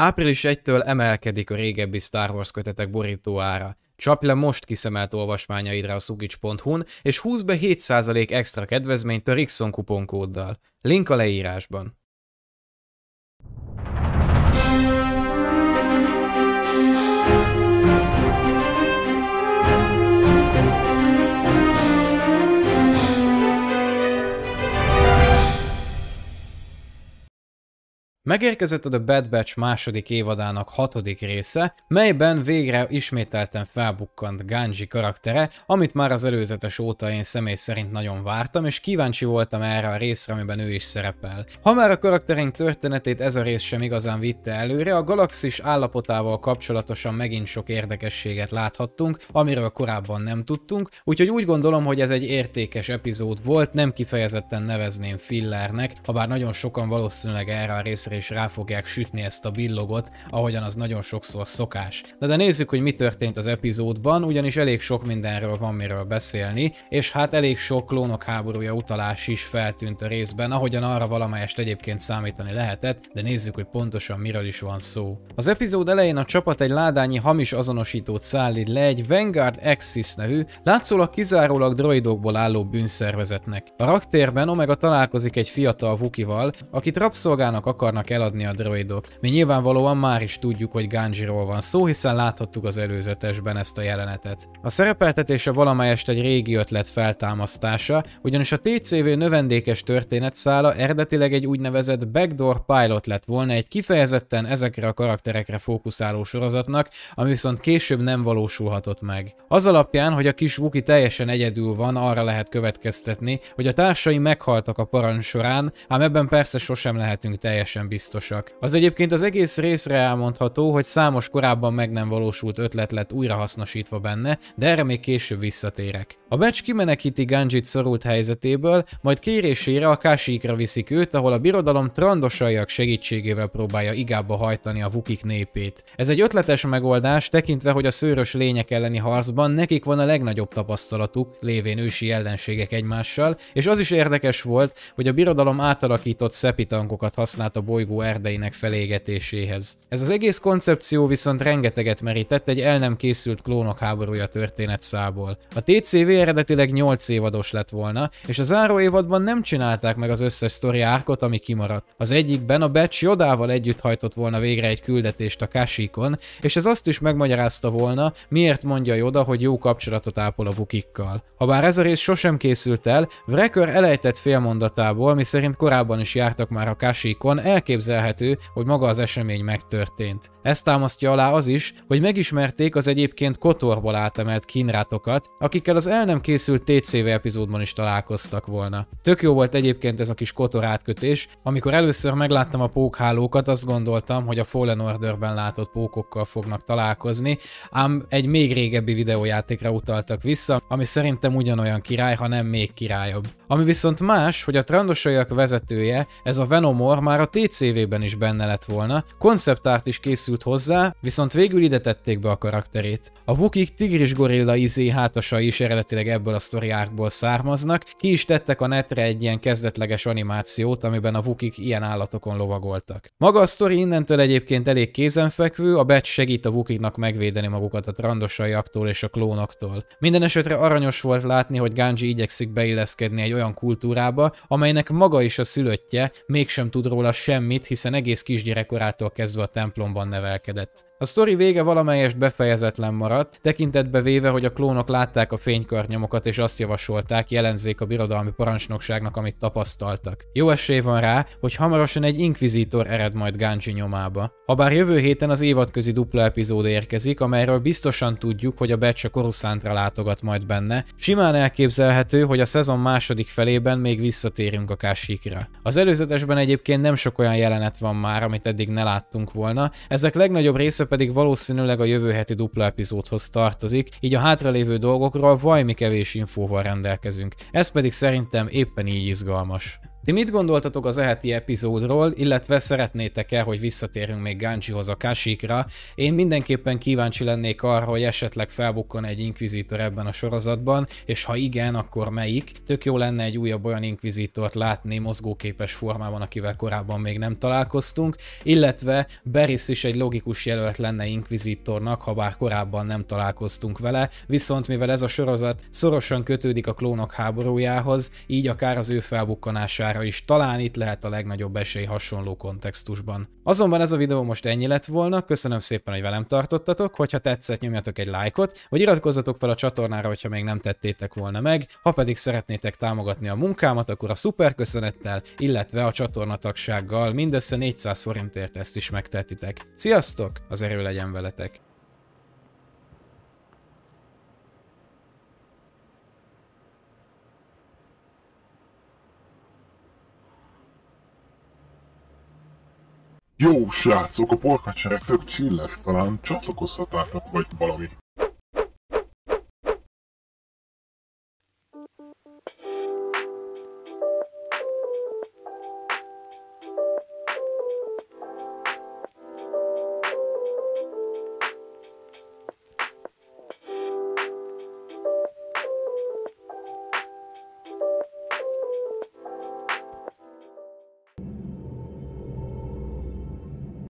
Április 1-től emelkedik a régebbi Star Wars kötetek borítóára. Csapj le most kiszemelt olvasmányaidra a sugics.hu-n, és húzd be 7% extra kedvezményt a Rixon kuponkóddal. Link a leírásban. Megérkezett a The Bad Batch második évadának hatodik része, melyben végre ismételten felbukkant Ganji karaktere, amit már az előzetes óta én személy szerint nagyon vártam, és kíváncsi voltam erre a részre, amiben ő is szerepel. Ha már a karakterünk történetét ez a rész sem igazán vitte előre, a galaxis állapotával kapcsolatosan megint sok érdekességet láthattunk, amiről korábban nem tudtunk, úgyhogy úgy gondolom, hogy ez egy értékes epizód volt, nem kifejezetten nevezném fillernek, ha bár nagyon sokan valószínűleg erre a részre és rá fogják sütni ezt a billogot, ahogyan az nagyon sokszor szokás. De, de nézzük, hogy mi történt az epizódban, ugyanis elég sok mindenről van miről beszélni, és hát elég sok klónok háborúja utalás is feltűnt a részben, ahogyan arra valamelyest egyébként számítani lehetett, de nézzük, hogy pontosan miről is van szó. Az epizód elején a csapat egy ládányi hamis azonosítót szállít le egy Vanguard Axis nevű, látszólag kizárólag droidokból álló bűnszervezetnek. A raktérben Omega találkozik egy fiatal Vukival, akit rabszolgának akarnak fognak eladni a droidok. Mi nyilvánvalóan már is tudjuk, hogy Ganjiról van szó, hiszen láthattuk az előzetesben ezt a jelenetet. A szerepeltetése valamelyest egy régi ötlet feltámasztása, ugyanis a TCV növendékes történetszála eredetileg egy úgynevezett backdoor pilot lett volna egy kifejezetten ezekre a karakterekre fókuszáló sorozatnak, ami viszont később nem valósulhatott meg. Az alapján, hogy a kis Vuki teljesen egyedül van, arra lehet következtetni, hogy a társai meghaltak a parancs során, ám ebben persze sosem lehetünk teljesen biztosak biztosak. Az egyébként az egész részre elmondható, hogy számos korábban meg nem valósult ötlet lett újrahasznosítva benne, de erre még később visszatérek. A becs kimenekíti Ganjit szorult helyzetéből, majd kérésére a Kásíkra viszik őt, ahol a birodalom trandosaiak segítségével próbálja igába hajtani a vukik népét. Ez egy ötletes megoldás, tekintve, hogy a szőrös lények elleni harcban nekik van a legnagyobb tapasztalatuk, lévén ősi ellenségek egymással, és az is érdekes volt, hogy a birodalom átalakított szepitankokat használt a bolygó bolygó erdeinek felégetéséhez. Ez az egész koncepció viszont rengeteget merített egy el nem készült klónok háborúja történetszából. A TCV eredetileg 8 évados lett volna, és a záró évadban nem csinálták meg az összes sztori árkot, ami kimaradt. Az egyikben a Batch Jodával együtt hajtott volna végre egy küldetést a Kashikon, és ez azt is megmagyarázta volna, miért mondja Joda, hogy jó kapcsolatot ápol a bukikkal. Habár ez a rész sosem készült el, Wrecker elejtett félmondatából, miszerint korábban is jártak már a Kashikon, on elképzelhető, hogy maga az esemény megtörtént. Ezt támasztja alá az is, hogy megismerték az egyébként kotorból átemelt kínrátokat, akikkel az el nem készült TCV epizódban is találkoztak volna. Tök jó volt egyébként ez a kis kotor átkötés, amikor először megláttam a pókhálókat, azt gondoltam, hogy a Fallen Orderben látott pókokkal fognak találkozni, ám egy még régebbi videójátékra utaltak vissza, ami szerintem ugyanolyan király, ha nem még királyabb. Ami viszont más, hogy a Trandosaiak vezetője, ez a Venomor már a TC CV-ben is benne lett volna, konceptárt is készült hozzá, viszont végül ide tették be a karakterét. A Vukik tigris gorilla izé hátasai is eredetileg ebből a story származnak, ki is tettek a netre egy ilyen kezdetleges animációt, amiben a Vukik ilyen állatokon lovagoltak. Maga a sztori innentől egyébként elég kézenfekvő, a Bet segít a Vukiknak megvédeni magukat a trandosaiaktól és a klónoktól. Minden esetre aranyos volt látni, hogy Ganji igyekszik beilleszkedni egy olyan kultúrába, amelynek maga is a szülöttje mégsem tud róla semmi semmit, hiszen egész kisgyerekkorától kezdve a templomban nevelkedett. A sztori vége valamelyest befejezetlen maradt, tekintetbe véve, hogy a klónok látták a fénykarnyomokat és azt javasolták, jelenzék a birodalmi parancsnokságnak, amit tapasztaltak. Jó esély van rá, hogy hamarosan egy inkvizítor ered majd Gáncsi nyomába. Habár jövő héten az évadközi dupla epizód érkezik, amelyről biztosan tudjuk, hogy a Batch a Coruscantra látogat majd benne, simán elképzelhető, hogy a szezon második felében még visszatérünk a Kásikra. Az előzetesben egyébként nem sok olyan olyan jelenet van már, amit eddig ne láttunk volna. Ezek legnagyobb része pedig valószínűleg a jövő heti dupla epizódhoz tartozik, így a hátralévő dolgokról vajmi kevés infóval rendelkezünk. Ez pedig szerintem éppen így izgalmas. Ti mit gondoltatok az eheti epizódról, illetve szeretnétek-e, hogy visszatérjünk még Gáncsihoz a Kásikra? Én mindenképpen kíváncsi lennék arra, hogy esetleg felbukkan egy inkvizitor ebben a sorozatban, és ha igen, akkor melyik? Tök jó lenne egy újabb olyan inkvizitort látni mozgóképes formában, akivel korábban még nem találkoztunk, illetve Beris is egy logikus jelölt lenne inkvizitornak, ha bár korábban nem találkoztunk vele, viszont mivel ez a sorozat szorosan kötődik a klónok háborújához, így akár az ő felbukkanására számára is talán itt lehet a legnagyobb esély hasonló kontextusban. Azonban ez a videó most ennyi lett volna, köszönöm szépen, hogy velem tartottatok, hogyha tetszett nyomjatok egy lájkot, vagy iratkozzatok fel a csatornára, hogyha még nem tettétek volna meg, ha pedig szeretnétek támogatni a munkámat, akkor a szuper köszönettel, illetve a csatornatagsággal mindössze 400 forintért ezt is megtetitek. Sziasztok, az erő legyen veletek! Jó, srácok, a polkacsereg tök csilles, talán csatlakozhatátok vagy valami.